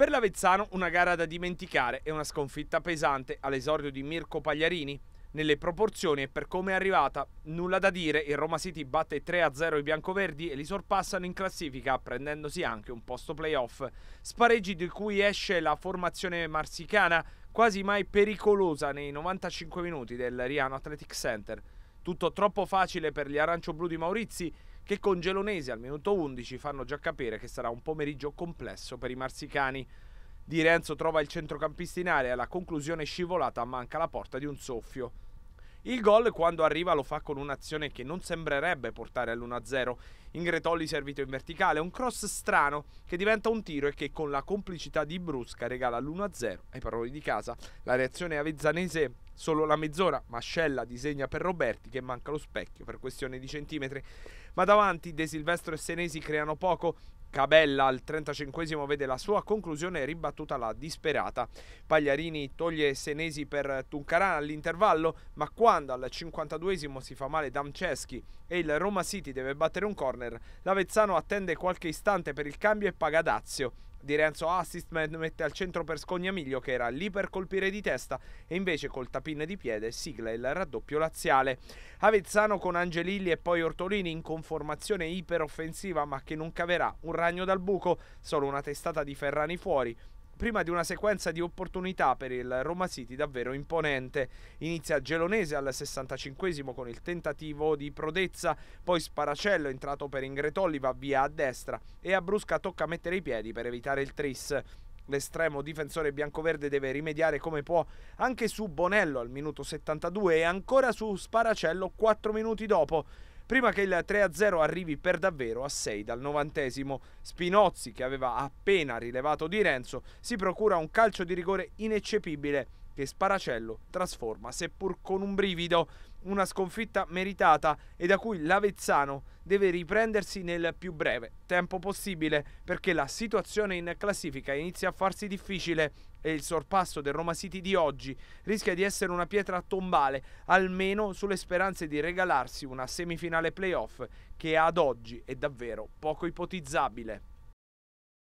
Per l'Avezzano una gara da dimenticare e una sconfitta pesante all'esordio di Mirko Pagliarini. Nelle proporzioni e per come è arrivata, nulla da dire, il Roma City batte 3-0 i biancoverdi e li sorpassano in classifica prendendosi anche un posto playoff. Spareggi di cui esce la formazione marsicana, quasi mai pericolosa nei 95 minuti del Riano Athletic Center. Tutto troppo facile per gli arancio-blu di Maurizi che con Gelonesi al minuto 11 fanno già capire che sarà un pomeriggio complesso per i marsicani. Di Renzo trova il centrocampista in area, la conclusione scivolata manca la porta di un soffio. Il gol quando arriva lo fa con un'azione che non sembrerebbe portare all'1-0. Ingretolli servito in verticale, un cross strano che diventa un tiro e che con la complicità di Brusca regala l'1-0 ai paroli di casa. La reazione avezzanese solo la mezz'ora, Mascella disegna per Roberti che manca lo specchio per questione di centimetri. Ma davanti De Silvestro e Senesi creano poco, Cabella al 35 vede la sua conclusione ribattuta la disperata. Pagliarini toglie Senesi per Tuncarà all'intervallo, ma quando al 52 si fa male Damceschi e il Roma City deve battere un corner, l'Avezzano attende qualche istante per il cambio e paga Dazio di Renzo assist mette al centro per Scognamiglio che era lì per colpire di testa e invece col tapin di piede sigla il raddoppio laziale. Avezzano con Angelilli e poi Ortolini in conformazione iperoffensiva ma che non caverà un ragno dal buco, solo una testata di Ferrani fuori prima di una sequenza di opportunità per il Roma City davvero imponente. Inizia Gelonese al 65 con il tentativo di prodezza, poi Sparacello entrato per Ingretolli va via a destra e a Brusca tocca mettere i piedi per evitare il tris. L'estremo difensore biancoverde deve rimediare come può anche su Bonello al minuto 72 e ancora su Sparacello 4 minuti dopo prima che il 3-0 arrivi per davvero a 6 dal novantesimo. Spinozzi, che aveva appena rilevato Di Renzo, si procura un calcio di rigore ineccepibile che Sparacello trasforma, seppur con un brivido, una sconfitta meritata e da cui l'Avezzano deve riprendersi nel più breve tempo possibile perché la situazione in classifica inizia a farsi difficile e il sorpasso del Roma City di oggi rischia di essere una pietra tombale, almeno sulle speranze di regalarsi una semifinale playoff che ad oggi è davvero poco ipotizzabile.